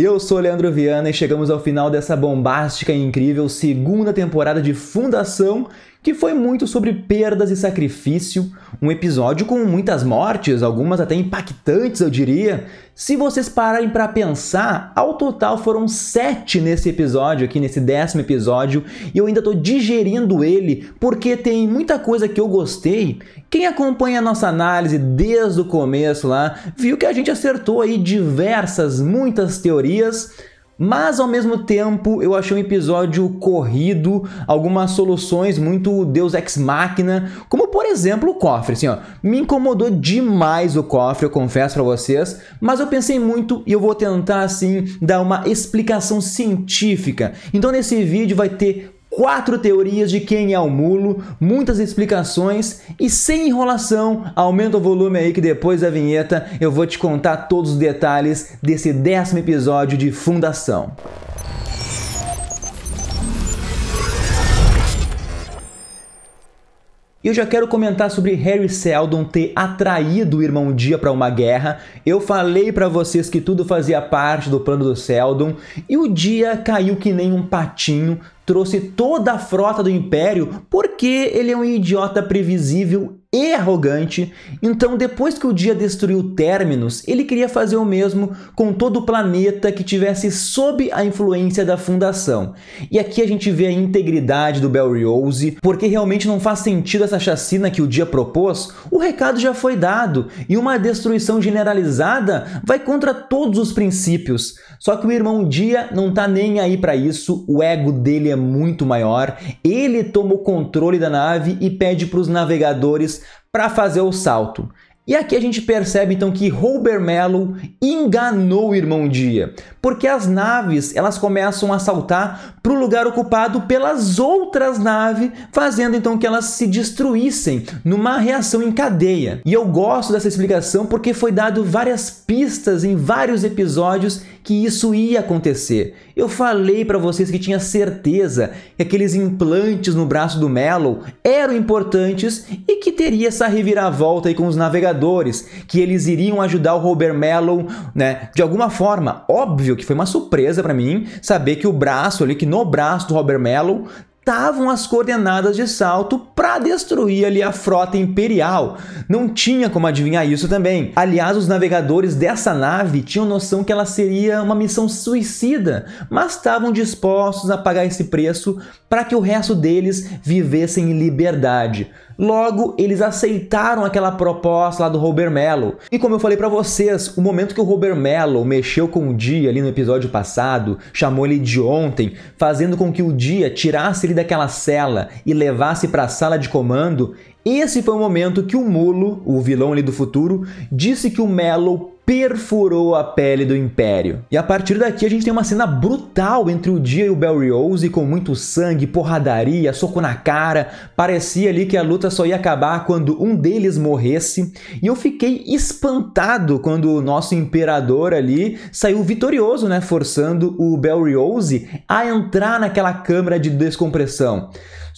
Eu sou Leandro Viana e chegamos ao final dessa bombástica e incrível segunda temporada de Fundação que foi muito sobre perdas e sacrifício, um episódio com muitas mortes, algumas até impactantes, eu diria. Se vocês pararem para pensar, ao total foram sete nesse episódio aqui, nesse décimo episódio, e eu ainda tô digerindo ele, porque tem muita coisa que eu gostei. Quem acompanha a nossa análise desde o começo lá, viu que a gente acertou aí diversas, muitas teorias, mas ao mesmo tempo, eu achei um episódio corrido, algumas soluções muito Deus ex machina, como por exemplo o cofre, assim, ó. Me incomodou demais o cofre, eu confesso para vocês, mas eu pensei muito e eu vou tentar assim dar uma explicação científica. Então nesse vídeo vai ter Quatro teorias de quem é o mulo, muitas explicações e sem enrolação, aumenta o volume aí que depois da vinheta eu vou te contar todos os detalhes desse décimo episódio de Fundação. eu já quero comentar sobre Harry Seldon ter atraído o irmão Dia para uma guerra. Eu falei para vocês que tudo fazia parte do plano do Seldon e o Dia caiu que nem um patinho trouxe toda a frota do Império porque ele é um idiota previsível e arrogante, então depois que o dia destruiu Terminus, ele queria fazer o mesmo com todo o planeta que tivesse sob a influência da Fundação. E aqui a gente vê a integridade do Belriose, porque realmente não faz sentido essa chacina que o dia propôs, o recado já foi dado, e uma destruição generalizada vai contra todos os princípios. Só que o irmão Dia não tá nem aí para isso, o ego dele é muito maior, ele toma o controle da nave e pede para os navegadores para fazer o salto. E aqui a gente percebe então que Robert Mello enganou o irmão Dia, porque as naves elas começam a saltar para o lugar ocupado pelas outras naves, fazendo então que elas se destruíssem numa reação em cadeia. E eu gosto dessa explicação porque foi dado várias pistas em vários episódios que isso ia acontecer. Eu falei para vocês que tinha certeza que aqueles implantes no braço do Mello eram importantes e que teria essa reviravolta aí com os navegadores jogadores, que eles iriam ajudar o Robert Mello, né? De alguma forma, óbvio que foi uma surpresa para mim saber que o braço ali, que no braço do Robert Mello estavam as coordenadas de salto para destruir ali a frota imperial. Não tinha como adivinhar isso também. Aliás, os navegadores dessa nave tinham noção que ela seria uma missão suicida, mas estavam dispostos a pagar esse preço para que o resto deles vivessem em liberdade. Logo, eles aceitaram aquela proposta lá do Robert Mello. E como eu falei para vocês, o momento que o Robert Mello mexeu com o dia ali no episódio passado, chamou ele de ontem, fazendo com que o dia tirasse ele daquela cela e levasse para a sala de comando, esse foi o momento que o Mulo, o vilão ali do futuro, disse que o Melo perfurou a pele do Império. E a partir daqui a gente tem uma cena brutal entre o Dia e o Belriose, com muito sangue, porradaria, soco na cara. Parecia ali que a luta só ia acabar quando um deles morresse. E eu fiquei espantado quando o nosso imperador ali saiu vitorioso, né, forçando o Belriose a entrar naquela câmara de descompressão.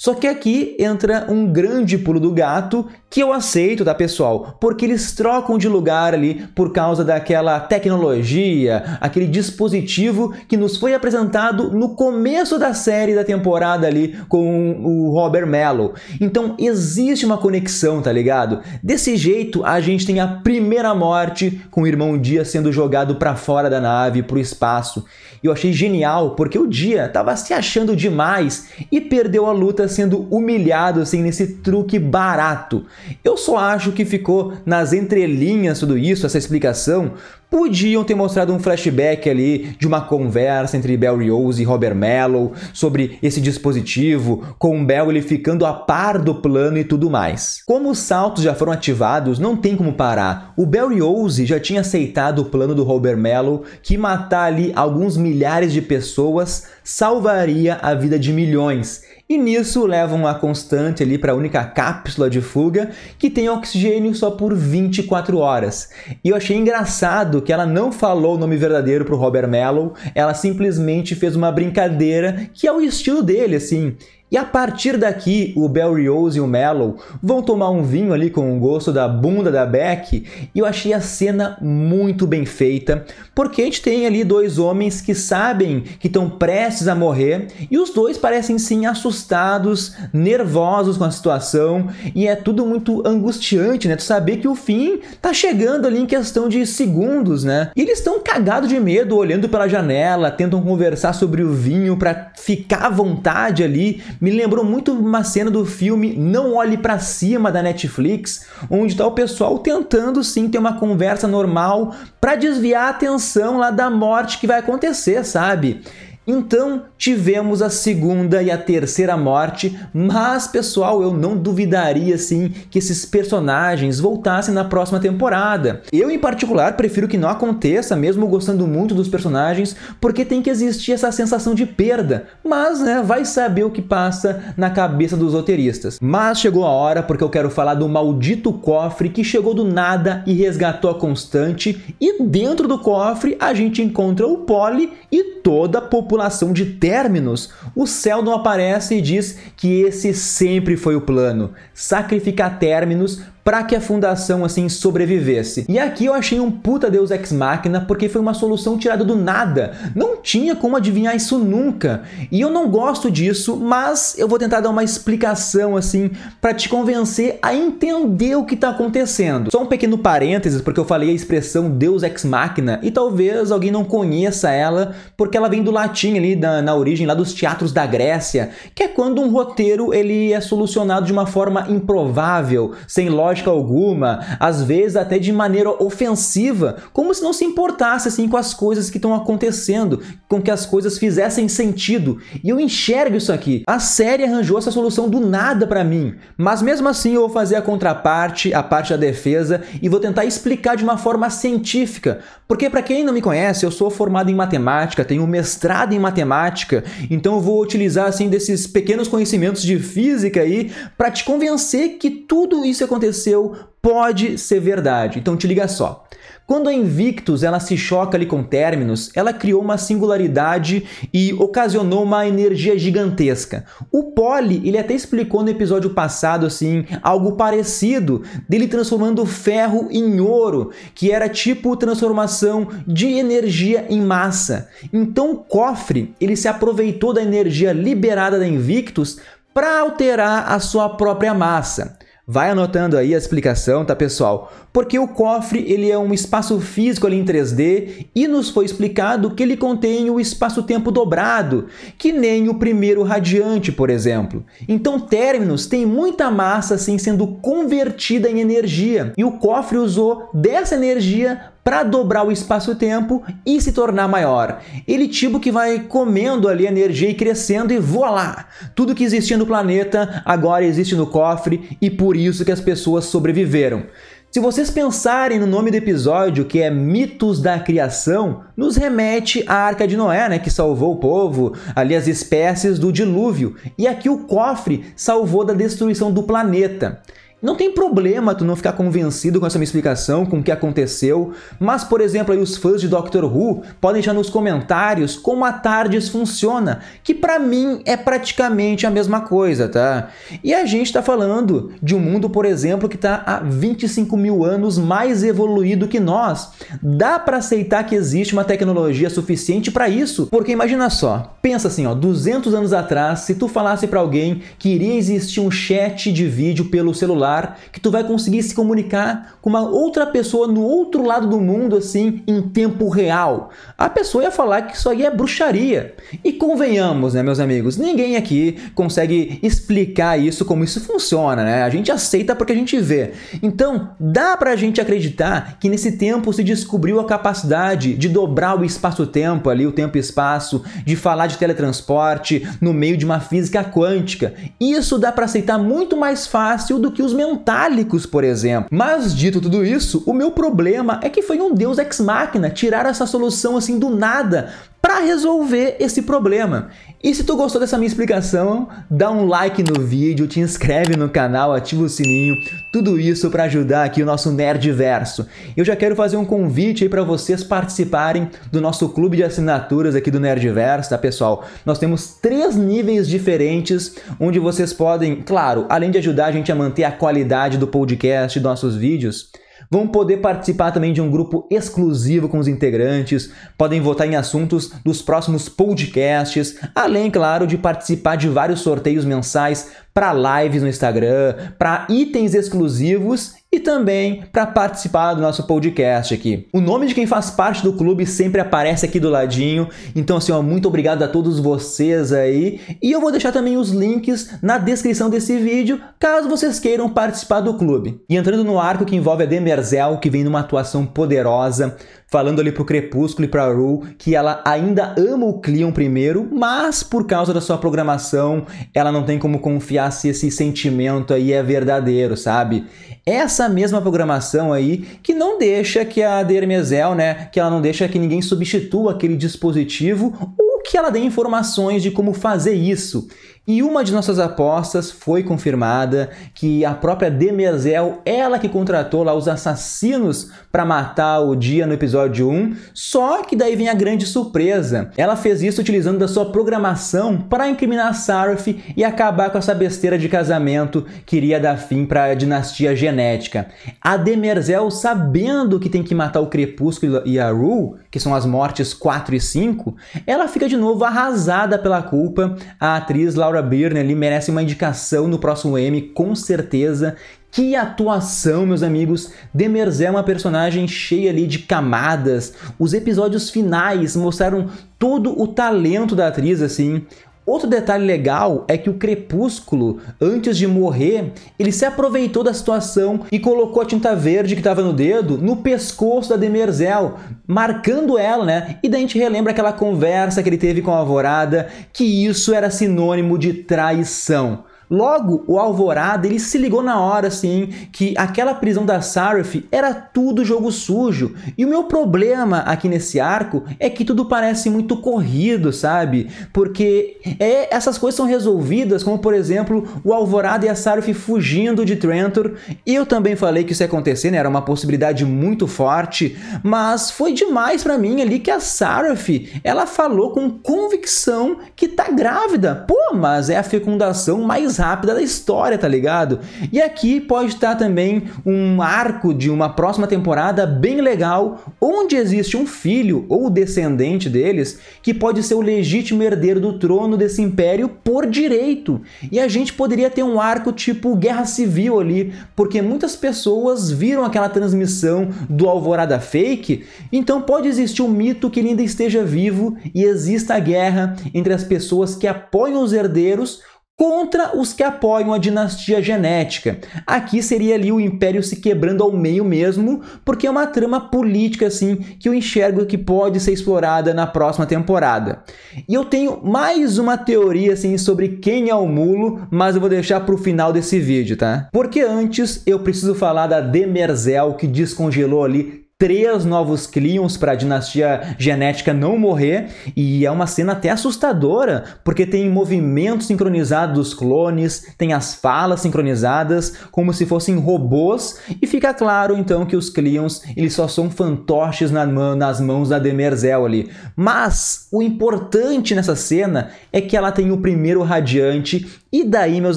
Só que aqui entra um grande pulo do gato que eu aceito, tá, pessoal? Porque eles trocam de lugar ali por causa daquela tecnologia, aquele dispositivo que nos foi apresentado no começo da série da temporada ali com o Robert Mello. Então existe uma conexão, tá ligado? Desse jeito a gente tem a primeira morte com o irmão Dia sendo jogado para fora da nave, pro espaço. Eu achei genial porque o Dia tava se achando demais e perdeu a luta sendo humilhado assim nesse truque barato. Eu só acho que ficou nas entrelinhas tudo isso, essa explicação, podiam ter mostrado um flashback ali de uma conversa entre Bell Rose e Robert Mellow sobre esse dispositivo, com Bell ele ficando a par do plano e tudo mais. Como os saltos já foram ativados, não tem como parar. O Bell Rose já tinha aceitado o plano do Robert Mellow que matar ali alguns milhares de pessoas salvaria a vida de milhões. E nisso levam a constante ali para a única cápsula de fuga que tem oxigênio só por 24 horas. E eu achei engraçado que ela não falou o nome verdadeiro pro Robert Mello, ela simplesmente fez uma brincadeira que é o estilo dele, assim. E a partir daqui, o Barry Rose e o Mellow vão tomar um vinho ali com o gosto da bunda da Beck, e eu achei a cena muito bem feita, porque a gente tem ali dois homens que sabem que estão prestes a morrer, e os dois parecem sim assustados, nervosos com a situação, e é tudo muito angustiante, né? Tu saber que o fim tá chegando ali em questão de segundos, né? E eles estão cagados de medo, olhando pela janela, tentam conversar sobre o vinho para ficar à vontade ali me lembrou muito uma cena do filme Não Olhe para Cima da Netflix, onde tá o pessoal tentando sim ter uma conversa normal para desviar a atenção lá da morte que vai acontecer, sabe? Então, tivemos a segunda e a terceira morte, mas pessoal, eu não duvidaria sim que esses personagens voltassem na próxima temporada. Eu em particular prefiro que não aconteça, mesmo gostando muito dos personagens, porque tem que existir essa sensação de perda, mas né, vai saber o que passa na cabeça dos roteiristas. Mas chegou a hora porque eu quero falar do maldito cofre que chegou do nada e resgatou a Constante e dentro do cofre a gente encontra o Polly e toda a população de términos, o céu não aparece e diz que esse sempre foi o plano. Sacrificar términos para que a fundação assim sobrevivesse. E aqui eu achei um puta deus ex machina porque foi uma solução tirada do nada. Não tinha como adivinhar isso nunca. E eu não gosto disso, mas eu vou tentar dar uma explicação assim para te convencer a entender o que tá acontecendo. Só um pequeno parênteses porque eu falei a expressão deus ex machina e talvez alguém não conheça ela porque ela vem do latim ali da, na origem lá dos teatros da Grécia, que é quando um roteiro ele é solucionado de uma forma improvável, sem lógica lógica alguma, às vezes até de maneira ofensiva, como se não se importasse assim com as coisas que estão acontecendo, com que as coisas fizessem sentido. E eu enxergo isso aqui. A série arranjou essa solução do nada para mim, mas mesmo assim eu vou fazer a contraparte, a parte da defesa e vou tentar explicar de uma forma científica, porque para quem não me conhece, eu sou formado em matemática, tenho mestrado em matemática, então eu vou utilizar assim desses pequenos conhecimentos de física aí para te convencer que tudo isso aconteceu aconteceu pode ser verdade. Então te liga só. Quando a Invictus ela se choca ali com términos, ela criou uma singularidade e ocasionou uma energia gigantesca. O Poli, ele até explicou no episódio passado assim, algo parecido, dele transformando ferro em ouro, que era tipo transformação de energia em massa. Então o cofre, ele se aproveitou da energia liberada da Invictus para alterar a sua própria massa. Vai anotando aí a explicação, tá pessoal? Porque o cofre ele é um espaço físico ali em 3D e nos foi explicado que ele contém o espaço-tempo dobrado, que nem o primeiro radiante, por exemplo. Então Terminus tem muita massa assim sendo convertida em energia e o cofre usou dessa energia para dobrar o espaço-tempo e se tornar maior. Ele tipo que vai comendo ali energia e crescendo e voa lá. Tudo que existia no planeta agora existe no cofre e por isso que as pessoas sobreviveram. Se vocês pensarem no nome do episódio, que é Mitos da Criação, nos remete à Arca de Noé, né, que salvou o povo, ali as espécies do dilúvio, e aqui o cofre salvou da destruição do planeta. Não tem problema tu não ficar convencido com essa minha explicação, com o que aconteceu, mas, por exemplo, aí os fãs de Doctor Who podem deixar nos comentários como a TARDIS funciona, que para mim é praticamente a mesma coisa, tá? E a gente tá falando de um mundo, por exemplo, que tá há 25 mil anos mais evoluído que nós. Dá para aceitar que existe uma tecnologia suficiente para isso? Porque imagina só, pensa assim, ó, 200 anos atrás, se tu falasse para alguém que iria existir um chat de vídeo pelo celular, celular, que tu vai conseguir se comunicar com uma outra pessoa no outro lado do mundo, assim, em tempo real. A pessoa ia falar que isso aí é bruxaria. E convenhamos, né, meus amigos, ninguém aqui consegue explicar isso, como isso funciona, né? A gente aceita porque a gente vê. Então, dá pra gente acreditar que nesse tempo se descobriu a capacidade de dobrar o espaço-tempo ali, o tempo e espaço, de falar de teletransporte no meio de uma física quântica. Isso dá para aceitar muito mais fácil do que os mentálicos, por exemplo. Mas dito tudo isso, o meu problema é que foi um deus ex máquina tirar essa solução assim do nada para resolver esse problema. E se tu gostou dessa minha explicação, dá um like no vídeo, te inscreve no canal, ativa o sininho, tudo isso para ajudar aqui o nosso Nerdverso. Eu já quero fazer um convite aí para vocês participarem do nosso clube de assinaturas aqui do Nerdverso, tá pessoal? Nós temos três níveis diferentes onde vocês podem, claro, além de ajudar a gente a manter a qualidade do podcast e dos nossos vídeos, vão poder participar também de um grupo exclusivo com os integrantes, podem votar em assuntos dos próximos podcasts, além, claro, de participar de vários sorteios mensais para lives no Instagram, para itens exclusivos e também para participar do nosso podcast aqui. O nome de quem faz parte do clube sempre aparece aqui do ladinho. Então, assim, ó, muito obrigado a todos vocês aí. E eu vou deixar também os links na descrição desse vídeo, caso vocês queiram participar do clube. E entrando no arco que envolve a Demerzel, que vem numa atuação poderosa, falando ali pro Crepúsculo e pra Rue que ela ainda ama o Cleon primeiro, mas por causa da sua programação, ela não tem como confiar se esse sentimento aí é verdadeiro, sabe? Essa mesma programação aí que não deixa que a Dermezel, né, que ela não deixa que ninguém substitua aquele dispositivo ou que ela dê informações de como fazer isso. E uma de nossas apostas foi confirmada que a própria Demerzel, ela que contratou lá os assassinos para matar o dia no episódio 1, só que daí vem a grande surpresa. Ela fez isso utilizando da sua programação para incriminar Sarath e acabar com essa besteira de casamento que iria dar fim para a dinastia genética. A Demerzel, sabendo que tem que matar o Crepúsculo e a Rue, que são as mortes 4 e 5, ela fica de novo arrasada pela culpa. A atriz lá Laura Birner ali merece uma indicação no próximo M, com certeza. Que atuação, meus amigos! Demerzel é uma personagem cheia ali de camadas. Os episódios finais mostraram todo o talento da atriz, assim. Outro detalhe legal é que o Crepúsculo, antes de morrer, ele se aproveitou da situação e colocou a tinta verde que estava no dedo no pescoço da Demerzel, marcando ela, né? E daí a gente relembra aquela conversa que ele teve com a Alvorada, que isso era sinônimo de traição. Logo, o Alvorada ele se ligou na hora assim que aquela prisão da Sarif era tudo jogo sujo. E o meu problema aqui nesse arco é que tudo parece muito corrido, sabe? Porque é, essas coisas são resolvidas, como por exemplo, o Alvorada e a Sarif fugindo de Trentor. Eu também falei que isso ia acontecer, né? Era uma possibilidade muito forte, mas foi demais para mim ali que a Sarif, ela falou com convicção que tá grávida. Pô, mas é a fecundação mais rápida da história, tá ligado? E aqui pode estar também um arco de uma próxima temporada bem legal, onde existe um filho ou descendente deles que pode ser o legítimo herdeiro do trono desse império por direito. E a gente poderia ter um arco tipo Guerra Civil ali, porque muitas pessoas viram aquela transmissão do Alvorada Fake, então pode existir um mito que ele ainda esteja vivo e exista a guerra entre as pessoas que apoiam os herdeiros contra os que apoiam a dinastia genética. Aqui seria ali o império se quebrando ao meio mesmo, porque é uma trama política assim que eu enxergo que pode ser explorada na próxima temporada. E eu tenho mais uma teoria assim sobre quem é o mulo, mas eu vou deixar para o final desse vídeo, tá? Porque antes eu preciso falar da Demerzel que descongelou ali três novos Cleons para a dinastia genética não morrer, e é uma cena até assustadora, porque tem movimentos sincronizados dos clones, tem as falas sincronizadas, como se fossem robôs, e fica claro então que os Cleons eles só são fantoches na mão, nas mãos da Demerzel ali. Mas o importante nessa cena é que ela tem o primeiro radiante e daí, meus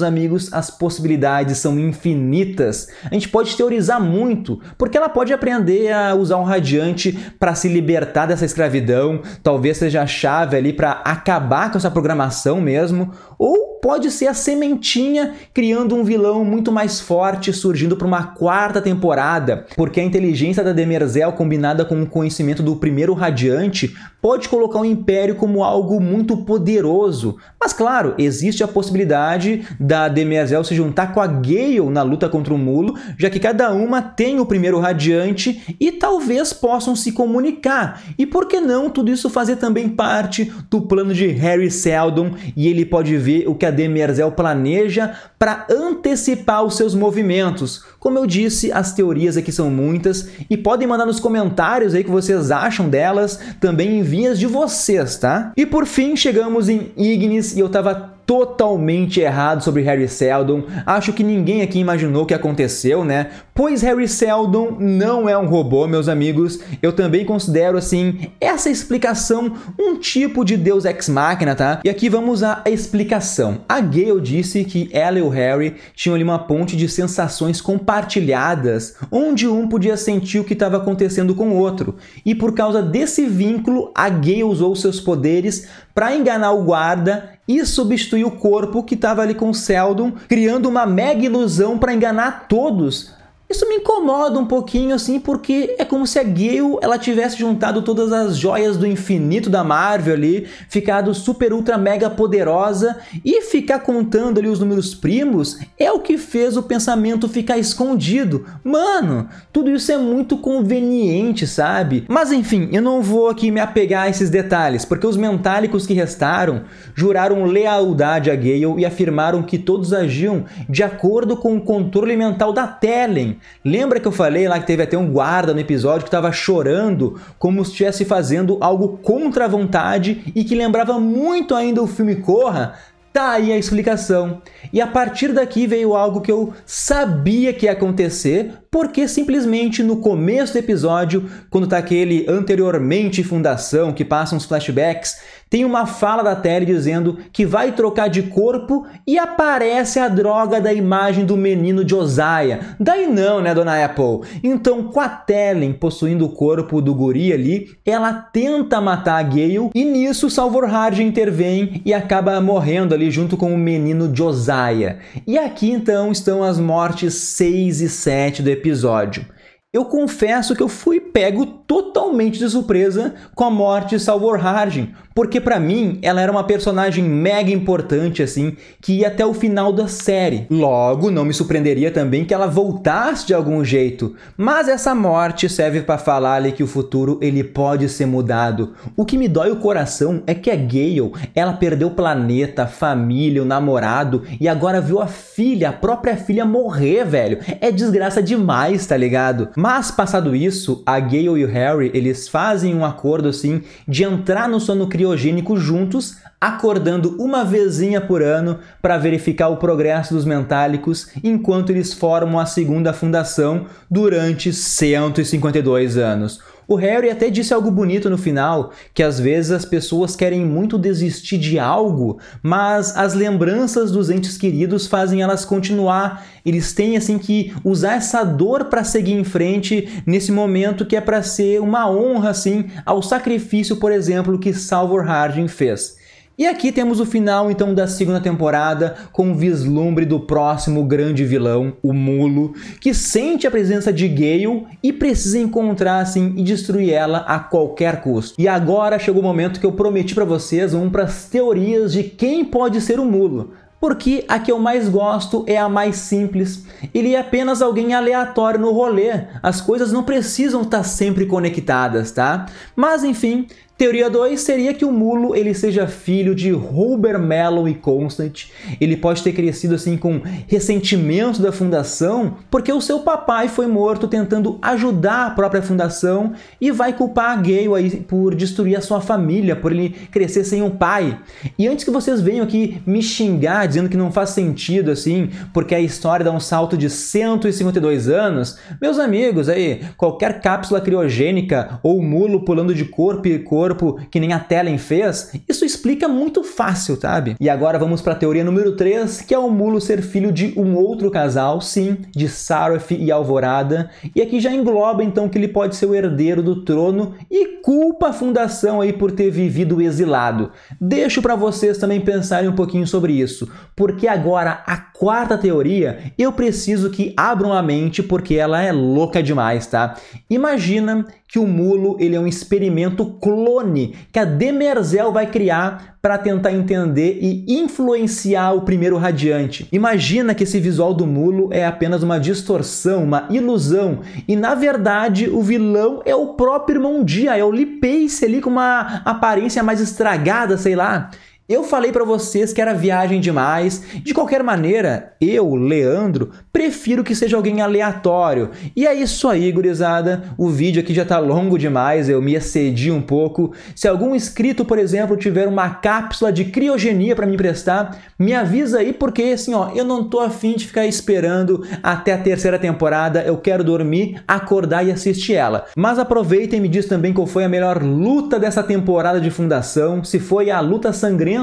amigos, as possibilidades são infinitas. A gente pode teorizar muito, porque ela pode aprender a usar um radiante para se libertar dessa escravidão, talvez seja a chave ali para acabar com essa programação mesmo, ou pode ser a sementinha criando um vilão muito mais forte surgindo para uma quarta temporada, porque a inteligência da Demerzel combinada com o conhecimento do primeiro radiante pode colocar o Império como algo muito poderoso. Mas claro, existe a possibilidade da Demerzel se juntar com a Gale na luta contra o Mulo, já que cada uma tem o primeiro radiante e talvez possam se comunicar. E por que não tudo isso fazer também parte do plano de Harry Seldon e ele pode ver o que a Demerzel planeja para antecipar os seus movimentos. Como eu disse, as teorias aqui são muitas e podem mandar nos comentários aí que vocês acham delas, também vinhas de vocês, tá? E por fim, chegamos em Ignis e eu tava totalmente errado sobre Harry Seldon. Acho que ninguém aqui imaginou o que aconteceu, né? Pois Harry Seldon não é um robô, meus amigos. Eu também considero assim essa explicação um tipo de Deus ex machina, tá? E aqui vamos à explicação. A Gale disse que ela e o Harry tinham ali uma ponte de sensações compartilhadas, onde um podia sentir o que estava acontecendo com o outro. E por causa desse vínculo, a Gale usou seus poderes para enganar o guarda e substituir o corpo que estava ali com o Seldon, criando uma mega ilusão para enganar todos isso me incomoda um pouquinho, assim, porque é como se a Gale ela tivesse juntado todas as joias do infinito da Marvel ali, ficado super, ultra, mega poderosa e ficar contando ali os números primos é o que fez o pensamento ficar escondido. Mano, tudo isso é muito conveniente, sabe? Mas enfim, eu não vou aqui me apegar a esses detalhes, porque os mentálicos que restaram juraram lealdade a Gale e afirmaram que todos agiam de acordo com o controle mental da Telen Lembra que eu falei lá que teve até um guarda no episódio que estava chorando como se estivesse fazendo algo contra a vontade e que lembrava muito ainda o filme Corra? Tá aí a explicação. E a partir daqui veio algo que eu sabia que ia acontecer, porque simplesmente no começo do episódio, quando tá aquele anteriormente fundação que passa uns flashbacks, tem uma fala da Terry dizendo que vai trocar de corpo e aparece a droga da imagem do menino Josiah. Daí não, né, dona Apple? Então, com a Telen possuindo o corpo do guri ali, ela tenta matar a Gale e nisso Hard intervém e acaba morrendo ali junto com o menino Josiah. E aqui então estão as mortes 6 e 7 do episódio. Eu confesso que eu fui pego totalmente de surpresa com a morte de Salvor Hardin, porque para mim ela era uma personagem mega importante assim, que ia até o final da série. Logo, não me surpreenderia também que ela voltasse de algum jeito, mas essa morte serve para falar ali que o futuro ele pode ser mudado. O que me dói o coração é que a Gale, ela perdeu o planeta, a família, o namorado e agora viu a filha, a própria filha morrer, velho. É desgraça demais, tá ligado? Mas passado isso, a Gale e o Harry, eles fazem um acordo assim de entrar no sono criogênico juntos, acordando uma vezinha por ano para verificar o progresso dos mentálicos, enquanto eles formam a segunda fundação durante 152 anos. O Harry até disse algo bonito no final, que às vezes as pessoas querem muito desistir de algo, mas as lembranças dos entes queridos fazem elas continuar. Eles têm assim que usar essa dor para seguir em frente nesse momento que é para ser uma honra assim ao sacrifício, por exemplo, que Salvor Harding fez. E aqui temos o final então da segunda temporada com o vislumbre do próximo grande vilão, o Mulo, que sente a presença de Gale e precisa encontrar assim e destruir ela a qualquer custo. E agora chegou o momento que eu prometi para vocês um para as teorias de quem pode ser o Mulo. Porque a que eu mais gosto é a mais simples. Ele é apenas alguém aleatório no rolê. As coisas não precisam estar tá sempre conectadas, tá? Mas enfim, Teoria 2 seria que o Mulo ele seja filho de Huber Mellon e Constant. Ele pode ter crescido assim com ressentimento da fundação, porque o seu papai foi morto tentando ajudar a própria fundação e vai culpar a Gale aí por destruir a sua família, por ele crescer sem um pai. E antes que vocês venham aqui me xingar dizendo que não faz sentido assim, porque a história dá um salto de 152 anos, meus amigos aí, qualquer cápsula criogênica ou mulo pulando de corpo e corpo corpo que nem a Telen fez, isso explica muito fácil, sabe? E agora vamos para a teoria número 3, que é o Mulo ser filho de um outro casal, sim, de Saraf e Alvorada, e aqui já engloba então que ele pode ser o herdeiro do trono e culpa a fundação aí por ter vivido exilado. Deixo para vocês também pensarem um pouquinho sobre isso, porque agora a quarta teoria, eu preciso que abram a mente porque ela é louca demais, tá? Imagina que o Mulo ele é um experimento clonado clone que a Demerzel vai criar para tentar entender e influenciar o primeiro radiante. Imagina que esse visual do mulo é apenas uma distorção, uma ilusão, e na verdade o vilão é o próprio Irmão Dia, é o Lipace ali com uma aparência mais estragada, sei lá. Eu falei para vocês que era viagem demais. De qualquer maneira, eu, Leandro, prefiro que seja alguém aleatório. E é isso aí, gurizada. O vídeo aqui já tá longo demais, eu me excedi um pouco. Se algum inscrito, por exemplo, tiver uma cápsula de criogenia para me emprestar, me avisa aí porque assim, ó, eu não tô afim de ficar esperando até a terceira temporada. Eu quero dormir, acordar e assistir ela. Mas aproveita e me diz também qual foi a melhor luta dessa temporada de fundação, se foi a luta sangrenta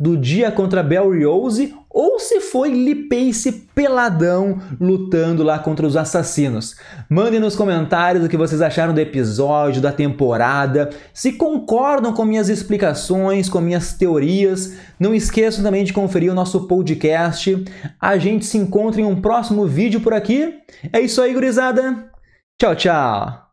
do dia contra Bell Rose ou se foi Lee Pace peladão lutando lá contra os assassinos. Mandem nos comentários o que vocês acharam do episódio, da temporada, se concordam com minhas explicações, com minhas teorias. Não esqueçam também de conferir o nosso podcast. A gente se encontra em um próximo vídeo por aqui. É isso aí, gurizada. Tchau, tchau.